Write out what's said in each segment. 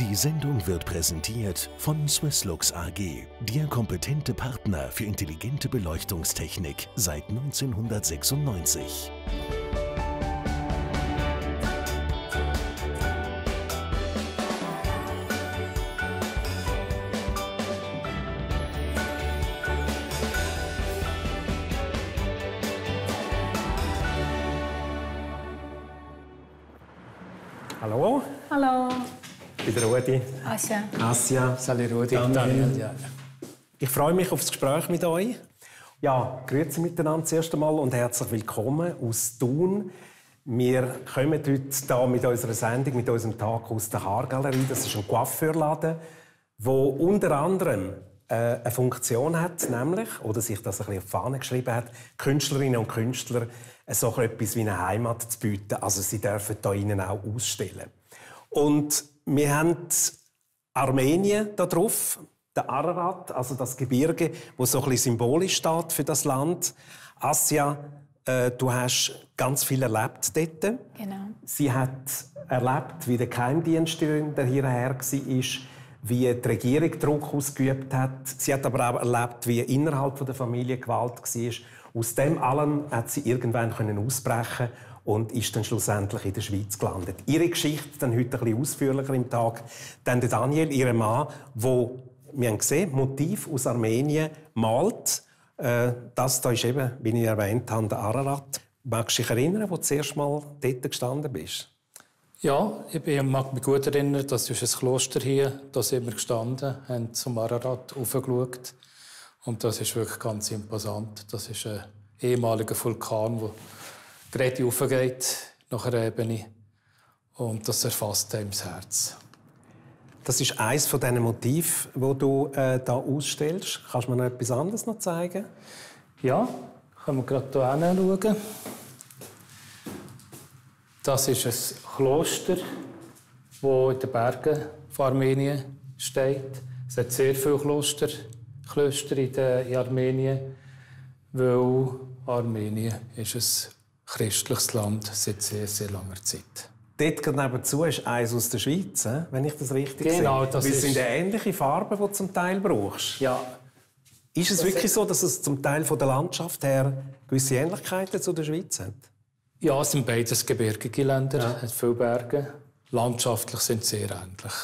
Die Sendung wird präsentiert von Swisslux AG, der kompetente Partner für intelligente Beleuchtungstechnik seit 1996. Asja. Asja. Salirudi. Daniel. Äh, ja. Ich freue mich auf das Gespräch mit euch. Ja, grüezi miteinander zuerst einmal und herzlich willkommen aus Thun. Wir kommen heute hier mit unserer Sendung, mit unserem Tag aus der Haargalerie. Das ist ein Coiffeurladen, wo unter anderem äh, eine Funktion hat, nämlich, oder sich das ein bisschen auf die Fahne geschrieben hat, Künstlerinnen und Künstler äh, so etwas wie eine Heimat zu bieten. Also sie dürfen hier innen auch ausstellen. Und wir haben Armenien da drauf, der Ararat, also das Gebirge, wo so ein symbolisch steht für das Land. Asia, äh, du hast ganz viel erlebt dort. Genau. Sie hat erlebt, wie der Geheimdienst hierher war, wie die Regierung Druck ausgeübt hat. Sie hat aber auch erlebt, wie innerhalb der Familie Gewalt war. Aus dem allem hat sie irgendwann können ausbrechen und ist dann schlussendlich in der Schweiz gelandet. Ihre Geschichte dann heute ein bisschen ausführlicher im Tag. Dann der Daniel, ihr Mann, wo wir haben gesehen, Motiv aus Armenien malt. Äh, das da ist eben, wie ich erwähnt habe, der Ararat. Magst du dich erinnern, wo du zuerst Mal dort gestanden bist? Ja, ich mag mich gut erinnern, das ist ein Kloster hier, da sind wir gestanden, haben zum Ararat raufgeschaut. Und das ist wirklich ganz imposant. Das ist ein ehemaliger Vulkan, der Gerät aufgeht, nach einer Ebene. Und das erfasst ihm das Herz. Das ist eines von diesen Motiven, wo du äh, ausstellst. Kannst du mir noch etwas anderes noch zeigen? Ja, können wir gerade hier hinschauen. Das ist ein Kloster, das in den Bergen von Armenien steht. Es hat sehr viele Kloster, Klöster in, der, in Armenien, weil Armenien ist ein christliches Land seit sehr, sehr langer Zeit. Dort nebenzu ist eins aus der Schweiz, wenn ich das richtig genau, sehe. Genau, das Weil es sind ähnliche Farben, die du zum Teil brauchst. Ja. Ist es wirklich so, dass es zum Teil von der Landschaft her gewisse Ähnlichkeiten zu der Schweiz hat? Ja, es sind beides gebirgige Länder, ja. hat viele Berge. Landschaftlich sind sie sehr ähnlich.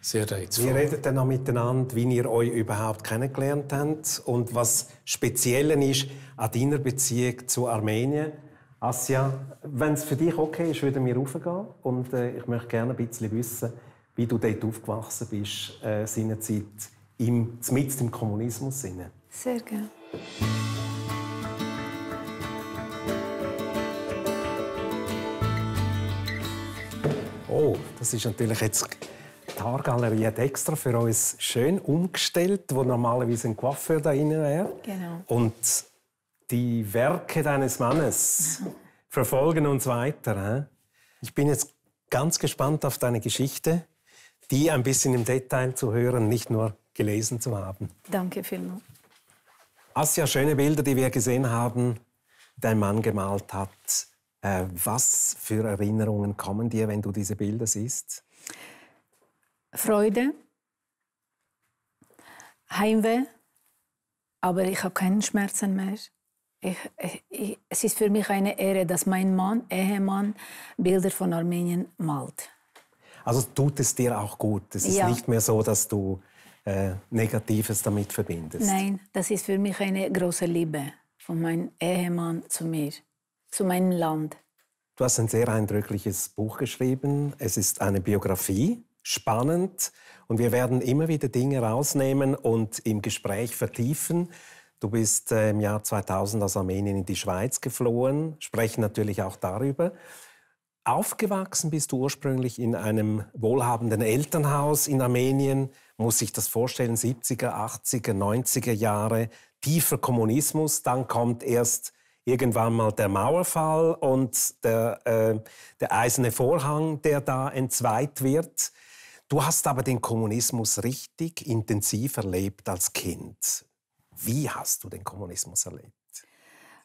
Sehr reizvoll. Wir reden dann noch miteinander, wie ihr euch überhaupt kennengelernt habt und was Spezielles ist an deiner Beziehung zu Armenien Asja, wenn es für dich okay ist, würden wir raufgehen. Und äh, ich möchte gerne ein bisschen wissen, wie du dort aufgewachsen bist, äh, seinerzeit im, mitten im Kommunismus. Rein. Sehr gerne. Oh, das ist natürlich jetzt die Haargalerie hat extra für uns schön umgestellt, wo normalerweise ein Coiffeur da drin wäre. Genau. Und die Werke deines Mannes verfolgen uns weiter. Ich bin jetzt ganz gespannt auf deine Geschichte, die ein bisschen im Detail zu hören, nicht nur gelesen zu haben. Danke vielmals. Hast ja schöne Bilder, die wir gesehen haben, dein Mann gemalt hat. Äh, was für Erinnerungen kommen dir, wenn du diese Bilder siehst? Freude, Heimweh, aber ich habe keinen Schmerzen mehr. Ich, ich, es ist für mich eine Ehre, dass mein Mann, Ehemann, Bilder von Armenien malt. Also tut es dir auch gut. Es ist nicht mehr so, dass du äh, Negatives damit verbindest. Nein, das ist für mich eine große Liebe von meinem Ehemann zu mir, zu meinem Land. Du hast ein sehr eindrückliches Buch geschrieben. Es ist eine Biografie, spannend. Und wir werden immer wieder Dinge rausnehmen und im Gespräch vertiefen. Du bist äh, im Jahr 2000 aus Armenien in die Schweiz geflohen, sprechen natürlich auch darüber. Aufgewachsen bist du ursprünglich in einem wohlhabenden Elternhaus in Armenien. Muss ich das vorstellen, 70er, 80er, 90er Jahre, tiefer Kommunismus. Dann kommt erst irgendwann mal der Mauerfall und der, äh, der eiserne Vorhang, der da entzweit wird. Du hast aber den Kommunismus richtig intensiv erlebt als Kind. Wie hast du den Kommunismus erlebt?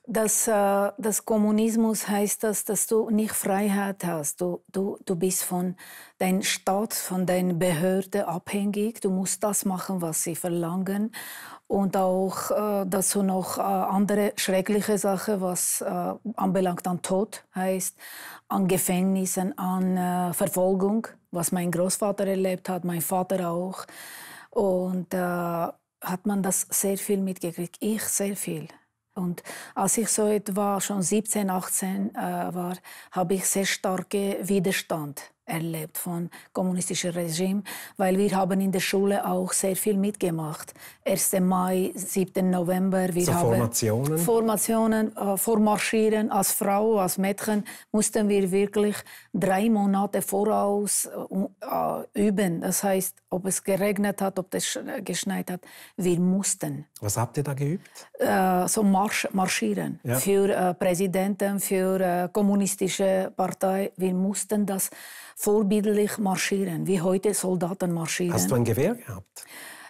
dass, äh, das Kommunismus heißt das, dass du nicht Freiheit hast. Du, du, du bist von deinem Staat, von deinen Behörden abhängig. Du musst das machen, was sie verlangen. Und auch äh, dazu noch äh, andere schreckliche Sachen, was äh, anbelangt an Tod heißt, an Gefängnissen, an äh, Verfolgung, was mein Großvater erlebt hat, mein Vater auch. Und äh, hat man das sehr viel mitgekriegt. Ich sehr viel. Und als ich so etwa schon 17, 18 äh, war, habe ich sehr starke Widerstand erlebt vom kommunistischen Regime, weil wir haben in der Schule auch sehr viel mitgemacht. 1. Mai, 7. November, wir so haben Formationen, Formationen äh, vormarschieren. Als Frau, als Mädchen mussten wir wirklich drei Monate voraus äh, äh üben. Das heißt, ob es geregnet hat, ob es äh, geschneit hat, wir mussten. Was habt ihr da geübt? Äh, so Marsch, marschieren ja. für äh, Präsidenten, für kommunistische Partei. Wir mussten das vorbildlich marschieren, wie heute Soldaten marschieren. Hast du ein Gewehr gehabt?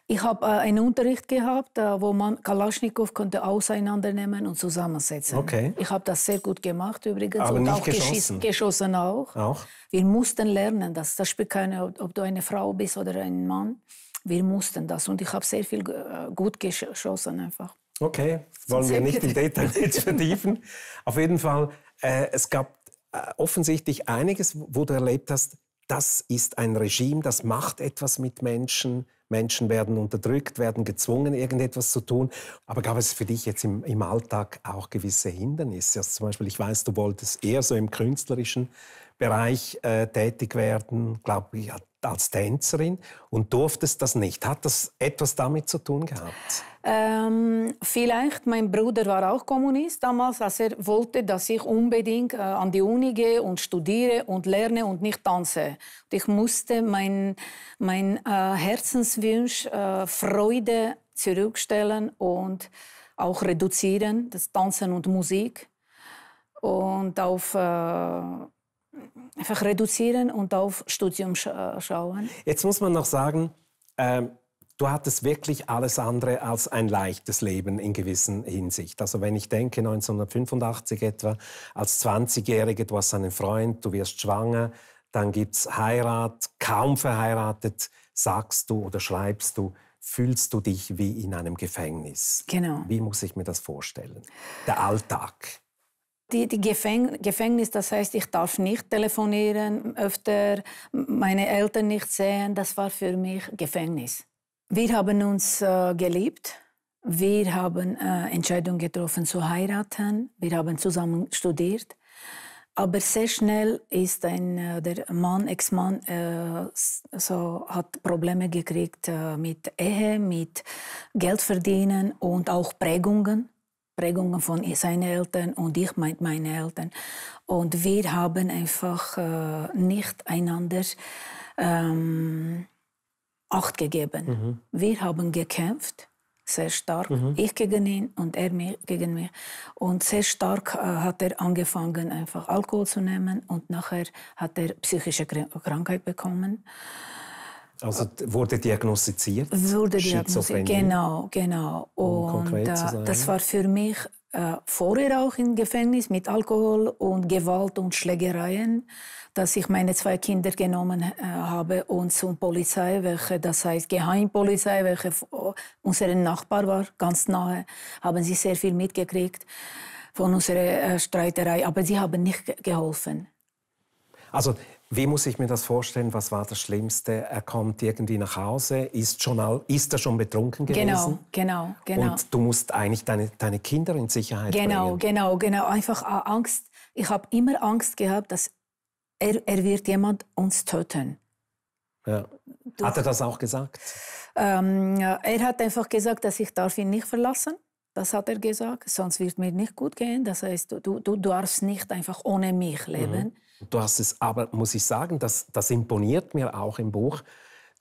Ich habe äh, einen Unterricht gehabt, äh, wo man Kalaschnikow konnte auseinandernehmen und zusammensetzen. Okay. Ich habe das sehr gut gemacht übrigens Aber und auch geschossen. geschossen auch. auch. Wir mussten lernen, dass das spielt keine, ob, ob du eine Frau bist oder ein Mann. Wir mussten das und ich habe sehr viel äh, gut geschossen einfach. Okay, wollen wir nicht im Detail jetzt vertiefen. Auf jeden Fall, äh, es gab äh, offensichtlich einiges, wo du erlebt hast, das ist ein Regime, das macht etwas mit Menschen. Menschen werden unterdrückt, werden gezwungen, irgendetwas zu tun. Aber gab es für dich jetzt im, im Alltag auch gewisse Hindernisse? Also zum Beispiel, ich weiß, du wolltest eher so im künstlerischen Bereich äh, tätig werden, glaube ich, als Tänzerin und durftest das nicht. Hat das etwas damit zu tun gehabt? Ähm, vielleicht. Mein Bruder war auch Kommunist damals, als er wollte, dass ich unbedingt äh, an die Uni gehe und studiere und lerne und nicht tanze. Und ich musste meinen mein, äh, Herzenswunsch, äh, Freude zurückstellen und auch reduzieren, das Tanzen und Musik. Und auf äh, einfach reduzieren und auf Studium äh, schauen. Jetzt muss man noch sagen, äh, du hattest wirklich alles andere als ein leichtes Leben in gewissen Hinsicht. Also wenn ich denke, 1985 etwa, als 20-Jährige, du hast einen Freund, du wirst schwanger, dann gibt es Heirat, kaum verheiratet, sagst du oder schreibst du, fühlst du dich wie in einem Gefängnis. Genau. Wie muss ich mir das vorstellen? Der Alltag. Die, die Gefäng Gefängnis, das heißt, ich darf nicht telefonieren, öfter meine Eltern nicht sehen, das war für mich Gefängnis. Wir haben uns äh, geliebt, wir haben äh, Entscheidungen getroffen zu heiraten, wir haben zusammen studiert, aber sehr schnell ist ein, äh, der Mann, Ex-Mann, äh, so, hat Probleme gekriegt äh, mit Ehe, mit Geld verdienen und auch Prägungen. Prägungen von seinen Eltern und ich mit meinen Eltern. Und wir haben einfach äh, nicht einander ähm, Acht gegeben. Mhm. Wir haben gekämpft, sehr stark. Mhm. Ich gegen ihn und er gegen mich. Und sehr stark äh, hat er angefangen, einfach Alkohol zu nehmen und nachher hat er psychische Krankheit bekommen. Also wurde diagnostiziert? Wurde diagnostiziert, genau, genau. Und um äh, das war für mich äh, vorher auch im Gefängnis mit Alkohol und Gewalt und Schlägereien, dass ich meine zwei Kinder genommen äh, habe und zum Polizei, welche, das heißt Geheimpolizei, welche unseren Nachbar war, ganz nahe, haben sie sehr viel mitgekriegt von unserer äh, Streiterei, aber sie haben nicht geholfen. Also wie muss ich mir das vorstellen? Was war das Schlimmste? Er kommt irgendwie nach Hause, ist, schon all, ist er schon betrunken genau, gewesen? Genau, genau, genau. Und du musst eigentlich deine, deine Kinder in Sicherheit genau, bringen. Genau, genau, genau. Einfach Angst. Ich habe immer Angst gehabt, dass er, er wird jemand uns töten. Ja. hat er das auch gesagt? Ähm, er hat einfach gesagt, dass ich darf ihn nicht verlassen. Das hat er gesagt, sonst wird mir nicht gut gehen. Das heißt, du, du darfst nicht einfach ohne mich mhm. leben. Mhm. Du hast es aber, muss ich sagen, das, das imponiert mir auch im Buch.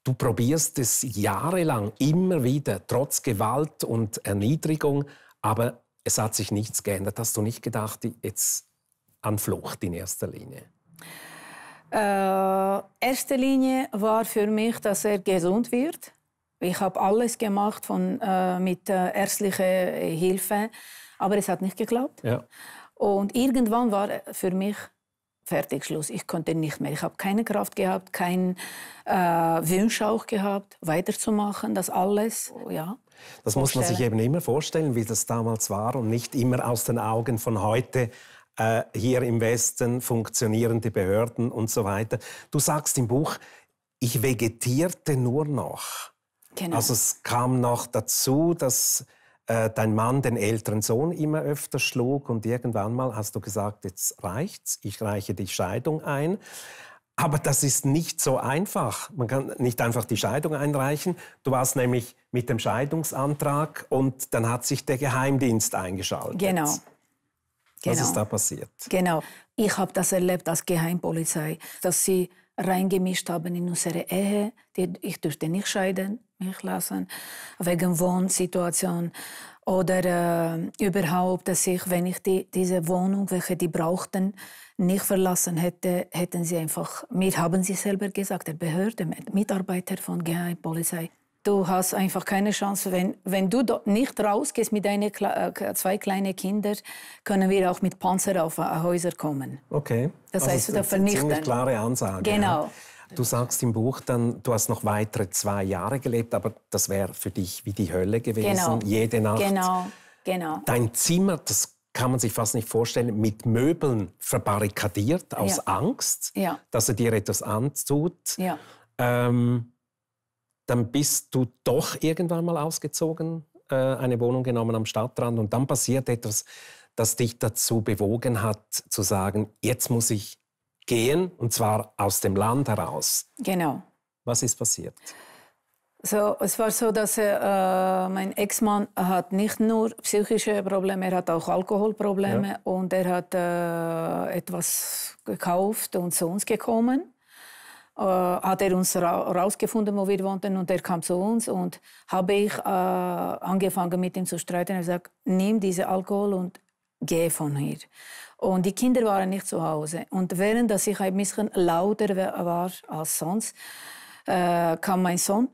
Du probierst es jahrelang, immer wieder, trotz Gewalt und Erniedrigung, aber es hat sich nichts geändert. Hast du nicht gedacht, jetzt an Flucht in erster Linie? Äh, erste Linie war für mich, dass er gesund wird. Ich habe alles gemacht von, äh, mit äh, ärztlicher Hilfe, aber es hat nicht geklappt. Ja. Und irgendwann war für mich fertig, Schluss. Ich konnte nicht mehr. Ich habe keine Kraft gehabt, keinen äh, Wunsch auch gehabt, weiterzumachen, das alles. Oh, ja. Das muss man sich äh, eben immer vorstellen, wie das damals war und nicht immer aus den Augen von heute äh, hier im Westen funktionierende Behörden und so weiter. Du sagst im Buch, ich vegetierte nur noch. Genau. Also es kam noch dazu, dass äh, dein Mann den älteren Sohn immer öfter schlug und irgendwann mal hast du gesagt, jetzt reicht's, ich reiche die Scheidung ein. Aber das ist nicht so einfach. Man kann nicht einfach die Scheidung einreichen. Du warst nämlich mit dem Scheidungsantrag und dann hat sich der Geheimdienst eingeschaltet. Genau. genau. Was ist genau. da passiert? Genau. Ich habe das erlebt als Geheimpolizei, dass sie reingemischt haben in unsere Ehe. Ich durfte nicht scheiden, mich lassen, wegen Wohnsituation oder äh, überhaupt, dass ich, wenn ich die, diese Wohnung, welche die brauchten, nicht verlassen hätte, hätten sie einfach, mir haben sie selber gesagt, der Behörde, Mitarbeiter von Geheimpolizei, du hast einfach keine Chance. Wenn, wenn du nicht rausgehst mit deinen äh, zwei kleinen Kindern, können wir auch mit Panzer auf äh, Häuser kommen. Okay. Das also heißt, das, das vernichten. Eine ziemlich klare Ansage. Genau. Du sagst im Buch dann, du hast noch weitere zwei Jahre gelebt, aber das wäre für dich wie die Hölle gewesen, genau. jede Nacht. Genau, genau. Dein Zimmer, das kann man sich fast nicht vorstellen, mit Möbeln verbarrikadiert aus ja. Angst, ja. dass er dir etwas antut. Ja. Ähm, dann bist du doch irgendwann mal ausgezogen, äh, eine Wohnung genommen am Stadtrand und dann passiert etwas, das dich dazu bewogen hat, zu sagen, jetzt muss ich gehen und zwar aus dem Land heraus. Genau. Was ist passiert? So, es war so, dass äh, mein Ex-Mann hat nicht nur psychische Probleme, er hat auch Alkoholprobleme ja. und er hat äh, etwas gekauft und zu uns gekommen äh, hat er uns ra rausgefunden, wo wir wohnten, und er kam zu uns und habe ich äh, angefangen, mit ihm zu streiten. Er sagt, nimm diesen Alkohol und geh von hier. Und die Kinder waren nicht zu Hause. Und während dass ich ein bisschen lauter war als sonst, äh, kam mein Sohn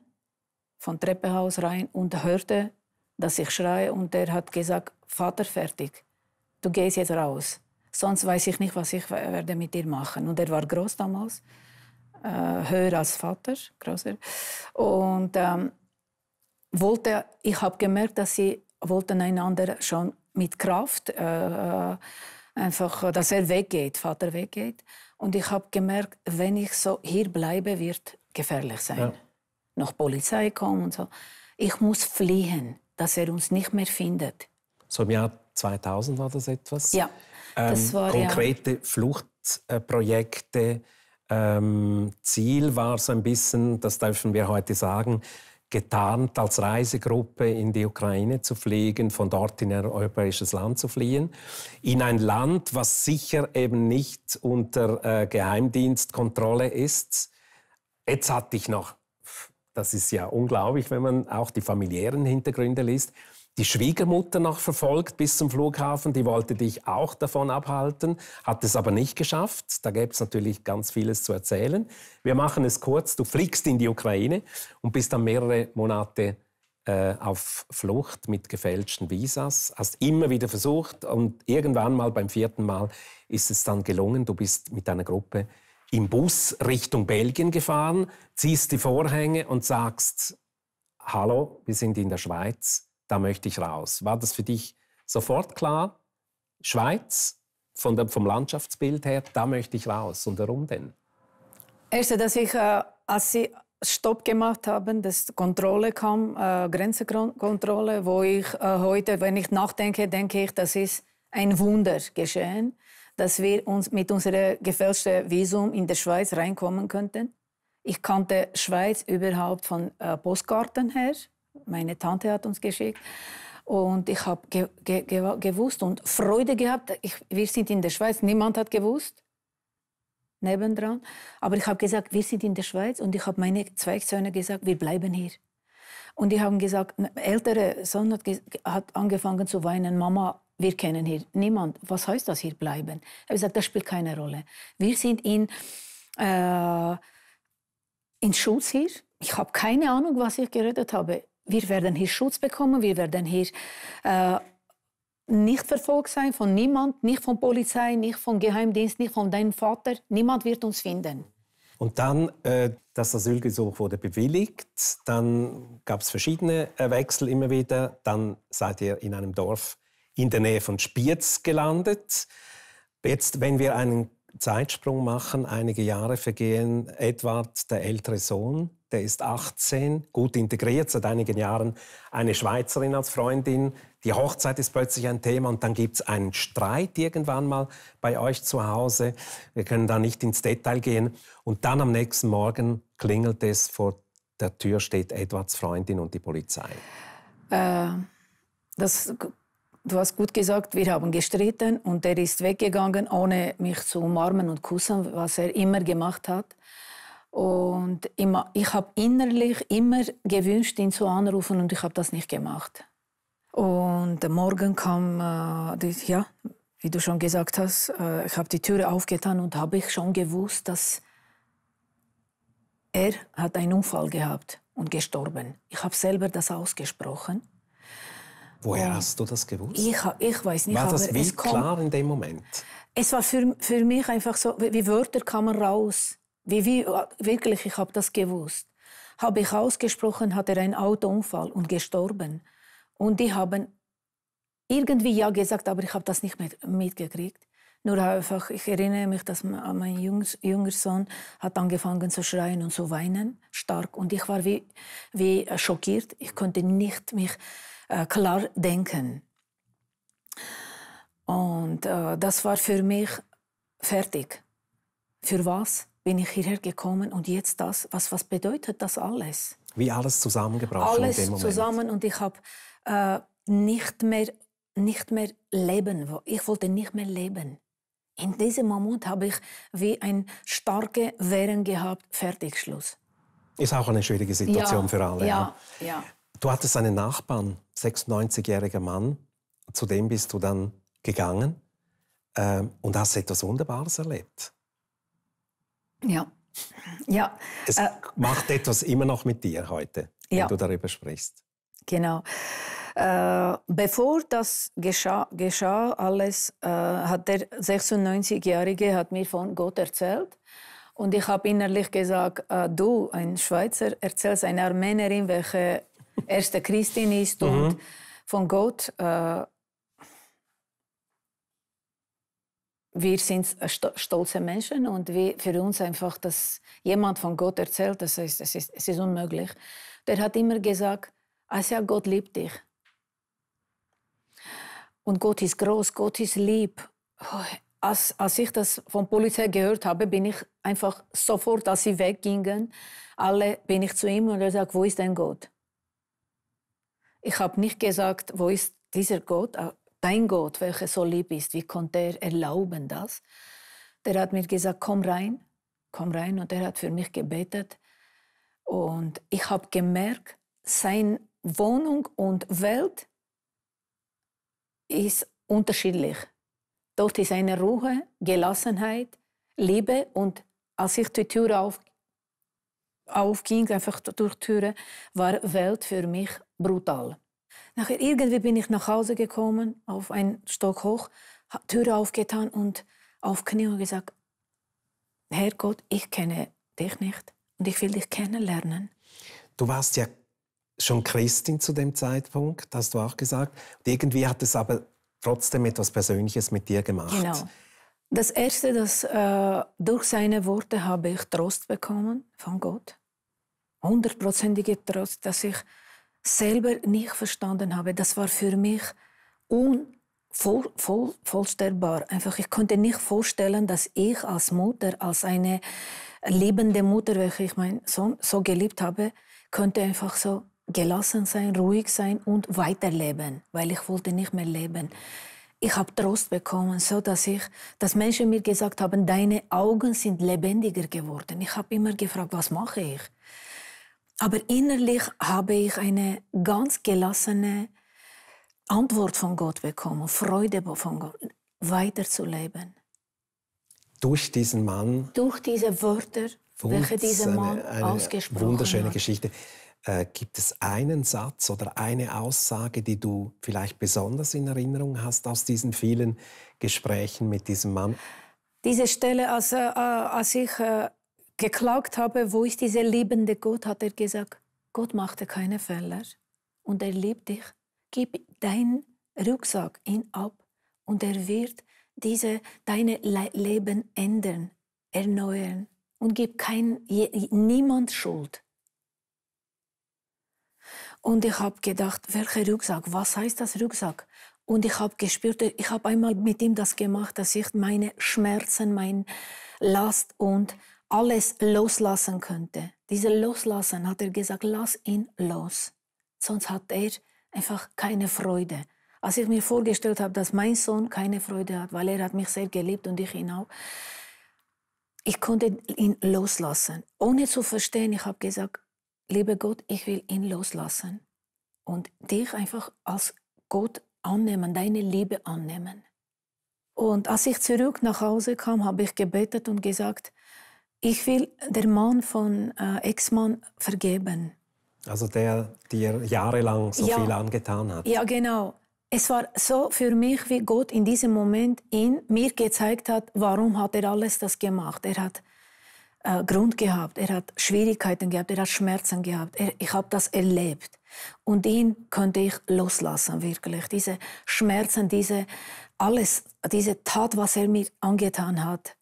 vom Treppenhaus rein und hörte, dass ich schreie. Und er hat gesagt, Vater, fertig, du gehst jetzt raus. Sonst weiß ich nicht, was ich werde mit dir machen. Und er war groß damals äh, höher als Vater, größer. Und ähm, wollte, ich habe gemerkt, dass sie wollten einander schon mit Kraft äh, äh einfach, dass er weggeht, Vater weggeht. Und ich habe gemerkt, wenn ich so hier bleibe, wird gefährlich sein. Ja. Noch Polizei kommen und so. Ich muss fliehen, dass er uns nicht mehr findet. So im Jahr 2000 war das etwas? Ja. Das ähm, war, konkrete ja. Fluchtprojekte. Ähm, Ziel war es ein bisschen, das dürfen wir heute sagen, getarnt als Reisegruppe in die Ukraine zu fliegen, von dort in ein europäisches Land zu fliehen, in ein Land, was sicher eben nicht unter äh, Geheimdienstkontrolle ist. Jetzt hatte ich noch, das ist ja unglaublich, wenn man auch die familiären Hintergründe liest, die Schwiegermutter noch verfolgt bis zum Flughafen. Die wollte dich auch davon abhalten, hat es aber nicht geschafft. Da gäbe es natürlich ganz vieles zu erzählen. Wir machen es kurz. Du fliegst in die Ukraine und bist dann mehrere Monate äh, auf Flucht mit gefälschten Visas. Hast immer wieder versucht und irgendwann mal beim vierten Mal ist es dann gelungen. Du bist mit einer Gruppe im Bus Richtung Belgien gefahren, ziehst die Vorhänge und sagst, Hallo, wir sind in der Schweiz da möchte ich raus. War das für dich sofort klar? Schweiz, von der, vom Landschaftsbild her, da möchte ich raus. Und warum denn? Erstens, dass ich, äh, als sie Stopp gemacht haben, dass Kontrolle kam, äh, Grenzenkontrolle, wo ich äh, heute, wenn ich nachdenke, denke ich, das ist ein Wunder geschehen, dass wir uns mit unserem gefälschten Visum in der Schweiz reinkommen könnten. Ich kannte Schweiz überhaupt von äh, Postkarten her meine Tante hat uns geschickt. Und ich habe ge ge ge gewusst und Freude gehabt. Ich, wir sind in der Schweiz, niemand hat gewusst. Nebendran. Aber ich habe gesagt, wir sind in der Schweiz und ich habe meine zwei Söhne gesagt, wir bleiben hier. Und die haben gesagt, mein ältere Sohn hat, hat, angefangen zu weinen, Mama, wir kennen hier niemand. Was heißt das hier bleiben? Ich habe gesagt, das spielt keine Rolle. Wir sind in, äh, in Schutz hier. Ich habe keine Ahnung, was ich geredet habe wir werden hier Schutz bekommen, wir werden hier äh, nicht verfolgt sein von niemand, nicht von Polizei, nicht von Geheimdienst, nicht von deinem Vater. Niemand wird uns finden. Und dann, äh, das Asylgesuch wurde bewilligt, dann gab es verschiedene äh, Wechsel immer wieder. Dann seid ihr in einem Dorf in der Nähe von Spiez gelandet. Jetzt, wenn wir einen Zeitsprung machen, einige Jahre vergehen, Edward, der ältere Sohn, der ist 18, gut integriert, seit einigen Jahren eine Schweizerin als Freundin. Die Hochzeit ist plötzlich ein Thema und dann gibt es einen Streit irgendwann mal bei euch zu Hause. Wir können da nicht ins Detail gehen. Und dann am nächsten Morgen klingelt es, vor der Tür steht Edwards Freundin und die Polizei. Äh, das, du hast gut gesagt, wir haben gestritten und er ist weggegangen, ohne mich zu umarmen und küssen, was er immer gemacht hat. Und immer, ich habe innerlich immer gewünscht, ihn zu anrufen und ich habe das nicht gemacht. Und morgen kam, äh, die, ja, wie du schon gesagt hast, äh, ich habe die Tür aufgetan und habe ich schon gewusst, dass er hat einen Unfall gehabt und gestorben. Ich habe selber das ausgesprochen. Woher und hast du das gewusst? Ich, ich weiß nicht. War das wie klar in dem Moment? Es war für, für mich einfach so, wie Wörter kamen raus. Wie, wie äh, wirklich, ich habe das gewusst. Habe ich ausgesprochen, hat er einen Autounfall und gestorben. Und die haben irgendwie ja gesagt, aber ich habe das nicht mehr mitgekriegt. Nur einfach, ich erinnere mich, dass mein Jungs, jünger Sohn hat angefangen zu schreien und zu weinen, stark. Und ich war wie, wie äh, schockiert. Ich konnte nicht mich äh, klar denken. Und äh, das war für mich fertig. Für was? bin ich hierher gekommen und jetzt das, was, was bedeutet das alles? Wie alles zusammengebracht alles in dem Moment. zusammen und ich habe äh, nicht, mehr, nicht mehr leben, ich wollte nicht mehr leben. In diesem Moment habe ich wie ein starke Wehren gehabt, fertig, Schluss. Ist auch eine schwierige Situation ja, für alle. Ja, ja. ja. Du hattest einen Nachbarn, 96-jähriger Mann, zu dem bist du dann gegangen äh, und hast etwas Wunderbares erlebt. Ja. ja. Es äh, macht etwas immer noch mit dir heute, ja. wenn du darüber sprichst. Genau. Äh, bevor das geschah, geschah alles, äh, hat der 96-Jährige mir von Gott erzählt. Und ich habe innerlich gesagt, äh, du, ein Schweizer, erzählst einer Armenierin, welche erste Christin ist mhm. und von Gott. Äh, wir sind stolze Menschen und wir, für uns einfach, dass jemand von Gott erzählt, das ist, es, ist, es ist unmöglich. Der hat immer gesagt, Asja, Gott liebt dich. Und Gott ist groß, Gott ist lieb. Oh, als, als ich das von der Polizei gehört habe, bin ich einfach sofort, als sie weggingen, alle bin ich zu ihm und er sagt, wo ist denn Gott? Ich habe nicht gesagt, wo ist dieser Gott, dein Gott, welcher so lieb ist, wie konnte er erlauben das? Der hat mir gesagt, komm rein, komm rein. Und er hat für mich gebetet. Und ich habe gemerkt, seine Wohnung und Welt ist unterschiedlich. Dort ist eine Ruhe, Gelassenheit, Liebe. Und als ich die Tür auf, aufging, einfach durch die Tür, war Welt für mich brutal. Nachher irgendwie bin ich nach Hause gekommen, auf einen Stock hoch, Tür aufgetan und auf Knie und gesagt, Herr Gott, ich kenne dich nicht und ich will dich kennenlernen. Du warst ja schon Christin zu dem Zeitpunkt, hast du auch gesagt. Und irgendwie hat es aber trotzdem etwas Persönliches mit dir gemacht. Genau. Das Erste, das äh, durch seine Worte habe ich Trost bekommen von Gott. Hundertprozentige Trost, dass ich selber nicht verstanden habe. Das war für mich unvorstellbar. Voll, Einfach, ich konnte nicht vorstellen, dass ich als Mutter, als eine liebende Mutter, welche ich meinen Sohn so geliebt habe, könnte einfach so gelassen sein, ruhig sein und weiterleben, weil ich wollte nicht mehr leben. Ich habe Trost bekommen, so dass ich, dass Menschen mir gesagt haben, deine Augen sind lebendiger geworden. Ich habe immer gefragt, was mache ich? Aber innerlich habe ich eine ganz gelassene Antwort von Gott bekommen, Freude von Gott, weiterzuleben. Durch diesen Mann. Durch diese Wörter, welche dieser Mann eine, eine ausgesprochen wunderschöne hat. Wunderschöne Geschichte. Äh, gibt es einen Satz oder eine Aussage, die du vielleicht besonders in Erinnerung hast aus diesen vielen Gesprächen mit diesem Mann? Diese Stelle, als, äh, äh als ich äh, geklagt habe, wo ist dieser liebende Gott, hat er gesagt, Gott machte keine Fehler und er liebt dich. Gib deinen Rucksack ihn ab und er wird diese, deine Le Leben ändern, erneuern und gib kein, je, niemand Schuld. Und ich habe gedacht, welcher Rucksack? Was heißt das Rucksack? Und ich habe gespürt, ich habe einmal mit ihm das gemacht, dass ich meine Schmerzen, meine Last und alles loslassen könnte. Dieser Loslassen hat er gesagt, lass ihn los. Sonst hat er einfach keine Freude. Als ich mir vorgestellt habe, dass mein Sohn keine Freude hat, weil er hat mich sehr geliebt und ich ihn auch, ich konnte ihn loslassen, ohne zu verstehen. Ich habe gesagt, lieber Gott, ich will ihn loslassen und dich einfach als Gott annehmen, deine Liebe annehmen. Und als ich zurück nach Hause kam, habe ich gebetet und gesagt, ich will der Mann von äh, Ex-Mann vergeben. Also der dir jahrelang so ja, viel angetan hat. Ja, genau. Es war so für mich, wie Gott in diesem Moment in mir gezeigt hat, warum hat er alles das gemacht. Er hat äh, Grund gehabt, er hat Schwierigkeiten gehabt, er hat Schmerzen gehabt. Er, ich habe das erlebt. Und ihn konnte ich loslassen, wirklich. Diese Schmerzen, diese alles, diese Tat, was er mir angetan hat.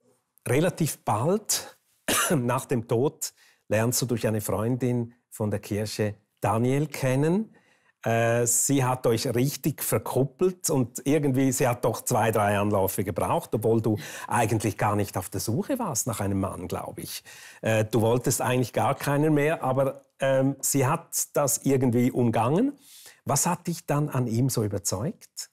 Relativ bald nach dem Tod lernst du durch eine Freundin von der Kirche Daniel kennen. Äh, sie hat euch richtig verkuppelt und irgendwie, sie hat doch zwei, drei Anläufe gebraucht, obwohl du eigentlich gar nicht auf der Suche warst nach einem Mann, glaube ich. Äh, du wolltest eigentlich gar keinen mehr, aber ähm, sie hat das irgendwie umgangen. Was hat dich dann an ihm so überzeugt?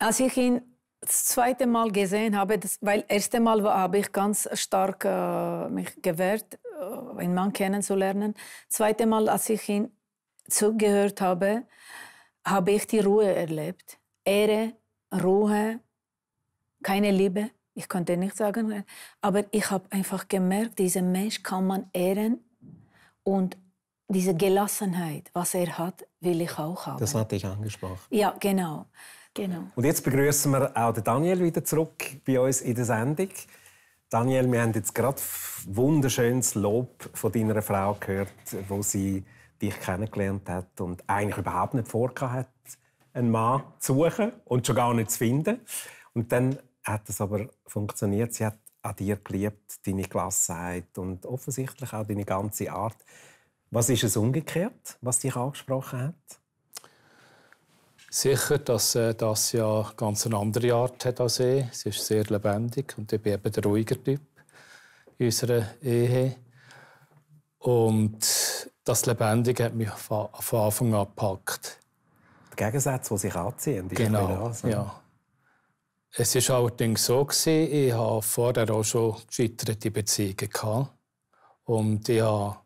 Als ich ihn das zweite Mal gesehen habe, das, weil das erste Mal habe ich ganz stark äh, mich gewehrt, äh, einen Mann kennenzulernen. Das zweite Mal, als ich ihn zugehört habe, habe ich die Ruhe erlebt. Ehre, Ruhe, keine Liebe. Ich konnte nicht sagen, äh, aber ich habe einfach gemerkt, diesen Mensch kann man ehren und diese Gelassenheit, was er hat, will ich auch haben. Das hatte ich angesprochen. Ja, genau. Genau. Und jetzt begrüßen wir auch den Daniel wieder zurück bei uns in der Sendung. Daniel, wir haben jetzt gerade wunderschönes Lob von deiner Frau gehört, wo sie dich kennengelernt hat und eigentlich überhaupt nicht vorgehabt hat, einen Mann zu suchen und schon gar nicht zu finden. Und dann hat es aber funktioniert. Sie hat an dir geliebt, deine Gelassenheit und offensichtlich auch deine ganze Art. Was ist es umgekehrt, was dich angesprochen hat? Sicher, dass äh, das ja ganz eine andere Art hat als ich. Sie ist sehr lebendig und ich bin eben der ruhiger Typ in unserer Ehe. Und das Lebendige hat mich von Anfang an gepackt. Die Gegensätze, die sich anziehen. Die genau, ja. Es war allerdings so, gewesen, ich hatte vorher auch schon gescheiterte Beziehungen. Gehabt. Und ich musste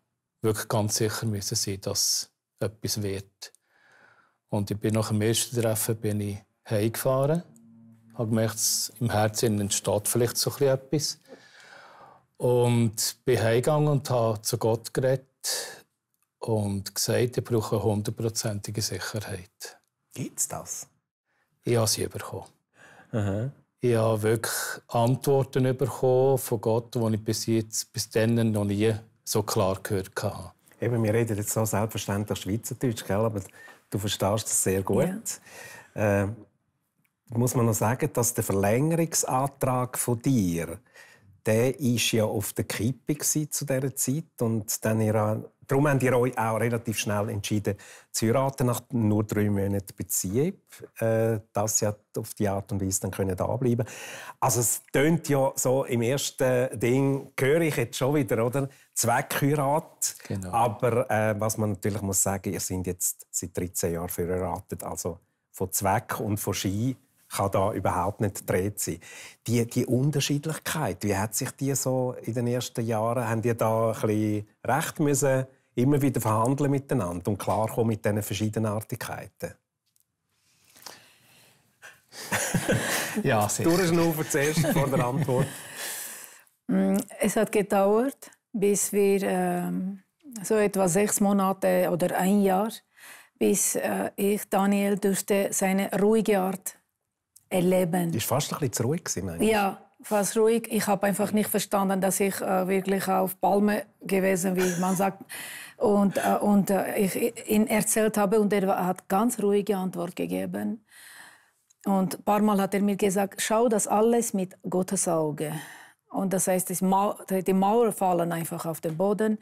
wirklich ganz sicher sein, dass etwas wird. Und ich bin nach dem ersten Treffen bin ich heimgefahren. Ich habe gemerkt, im Herzen entsteht vielleicht so etwas. Und bin heimgegangen und habe zu Gott geredet und gesagt, ich brauche eine hundertprozentige Sicherheit. Gibt es das? Ich habe sie bekommen. Aha. Ich habe wirklich Antworten bekommen von Gott, die ich bis jetzt, bis dann noch nie so klar gehört habe. Eben, wir reden jetzt so selbstverständlich Schweizerdeutsch, gell? aber Du verstehst das sehr gut. Ja. Äh, muss man noch sagen, dass der Verlängerungsantrag von dir, der ist ja auf der Kippe zu dieser Zeit und dann in darum habt ihr euch auch relativ schnell entschieden, zu heiraten nach nur drei Monaten Beziehung. Äh, das ja auf die Art und Weise dann können da bleiben. Also es tönt ja so im ersten Ding, höre ich jetzt schon wieder, oder? Zweckheirat. Genau. Aber äh, was man natürlich muss sagen, ihr sind jetzt seit 13 Jahren verheiratet, also von Zweck und von Ski kann da überhaupt nicht gedreht sein. Die, die Unterschiedlichkeit, wie hat sich die so in den ersten Jahren, haben die da ein bisschen recht müssen immer wieder verhandeln miteinander und klarkommen mit diesen Verschiedenartigkeiten? ja, sicher. Durchschnaufen zuerst vor der Antwort. Mm, es hat gedauert, bis wir ähm, so etwa sechs Monate oder ein Jahr, bis äh, ich Daniel durch seine ruhige Art erleben. Du warst fast ein bisschen zu ruhig gewesen, Ja, fast ruhig. Ich habe einfach nicht verstanden, dass ich äh, wirklich auf Palme gewesen bin. Man sagt und, äh, und äh, ich ihn erzählt habe und er hat ganz ruhige Antwort gegeben. Und ein paar Mal hat er mir gesagt, schau das alles mit Gottes Auge. Und das heißt, die Mauer fallen einfach auf den Boden.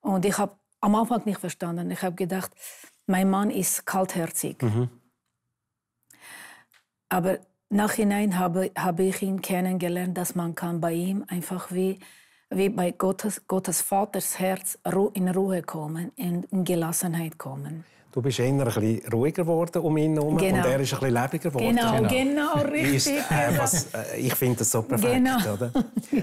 Und ich habe am Anfang nicht verstanden. Ich habe gedacht, mein Mann ist kaltherzig. Mhm. Aber nachhinein habe, habe ich ihn kennengelernt, dass man kann bei ihm einfach wie wie bei Gottes, Gottes Vaters Herz in Ruhe kommen und in Gelassenheit kommen. Du bist eher ein bisschen ruhiger geworden um ihn herum genau. und er ist ein bisschen lebiger geworden. Genau, genau, genau richtig. Ist, äh, was, äh, ich finde das so perfekt. Genau. Oder?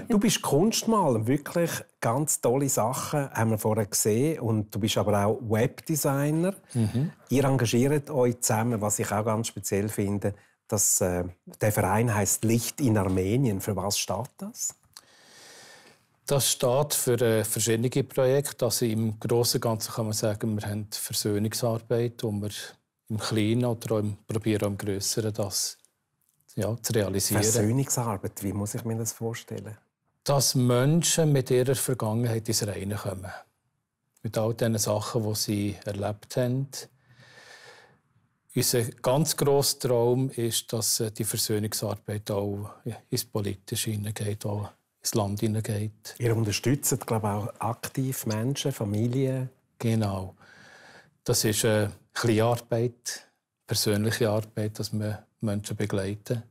Du bist Kunstmaler, wirklich ganz tolle Sachen haben wir vorher gesehen und du bist aber auch Webdesigner. Mhm. Ihr engagiert euch zusammen, was ich auch ganz speziell finde. Dass, äh, der Verein heißt Licht in Armenien. Für was steht das? Das steht für äh, verschiedene Projekte. Also Im Großen und Ganzen kann man sagen, wir haben Versöhnungsarbeit, und wir im Kleinen oder auch im, probieren im Größeren das ja, zu realisieren. Versöhnungsarbeit, wie muss ich mir das vorstellen? Dass Menschen mit ihrer Vergangenheit ins Reine kommen. Mit all den Sachen, die sie erlebt haben. Unser ganz grosser Traum ist, dass äh, die Versöhnungsarbeit auch ins Politische hineingeht, ins Land hineingeht. Ihr unterstützt, glaube ich, auch aktiv Menschen, Familien? Genau. Das ist äh, eine kleine Kleinarbeit, persönliche Arbeit, dass wir Menschen begleiten.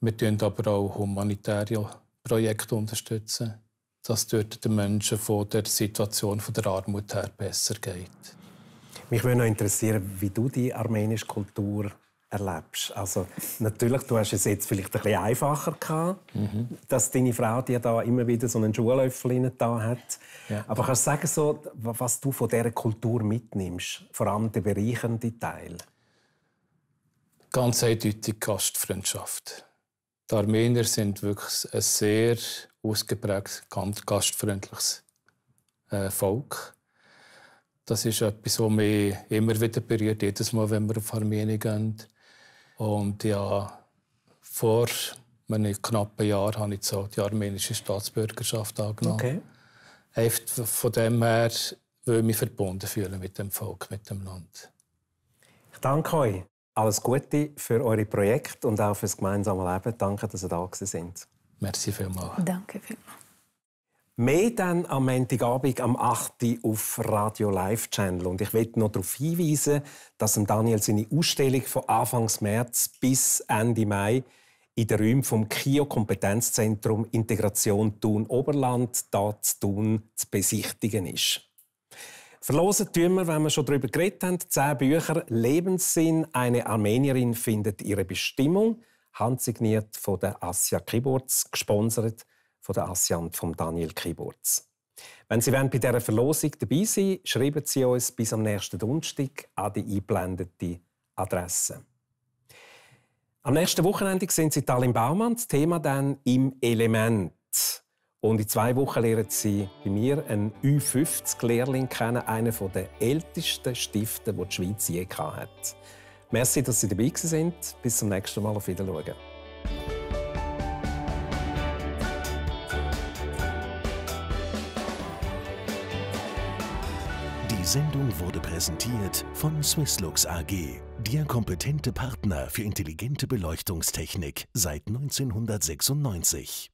Wir tun aber auch humanitäre Projekte unterstützen, dass dort den Menschen von der Situation von der Armut her besser geht. Mich würde noch interessieren, wie du die armenische Kultur erlebst. Also natürlich, du hast es jetzt vielleicht ein bisschen einfacher gehabt, mhm. dass deine Frau dir da immer wieder so einen Schuhlöffel da hat. Ja. Aber kannst du sagen, so, was du von dieser Kultur mitnimmst? Vor allem den bereichernden Teil. Ganz eindeutig Gastfreundschaft. Die Armenier sind wirklich ein sehr ausgeprägtes, ganz gastfreundliches äh, Volk. Das ist etwas, was mich immer wieder berührt, jedes Mal, wenn wir auf Armenien gehen. Und ja, vor einem knappen Jahr habe ich so die armenische Staatsbürgerschaft angenommen. Okay. von dem her, will ich mich verbunden fühlen mit dem Volk, mit dem Land. Ich danke euch. Alles Gute für eure Projekte und auch fürs gemeinsame Leben. Danke, dass ihr da sind. Merci vielmals. Danke vielmals. Mehr dann am Montagabend am 8. auf Radio Live Channel. Und ich will noch darauf hinweisen, dass Daniel seine Ausstellung von Anfang März bis Ende Mai in den Räumen vom KIO Kompetenzzentrum Integration Thun Oberland hier zu Thun zu besichtigen ist. Verlosen tun wir, wenn wir schon darüber geredet haben, zehn Bücher Lebenssinn. Eine Armenierin findet ihre Bestimmung, handsigniert von der Asia Kiburz, gesponsert von der ASEAN von Daniel Kiburz. Wenn Sie bei dieser Verlosung dabei sind, schreiben Sie uns bis am nächsten Donnerstag an die eingeblendete Adresse. Am nächsten Wochenende sehen Sie Talim Baumann, das Thema dann im Element. Und in zwei Wochen lernen Sie bei mir einen u 50 lehrling kennen, einen der ältesten Stifte, die die Schweiz je hatte. Merci, dass Sie dabei sind. Bis zum nächsten Mal. Auf Wiedersehen. Die Sendung wurde präsentiert von Swisslux AG, der kompetente Partner für intelligente Beleuchtungstechnik seit 1996.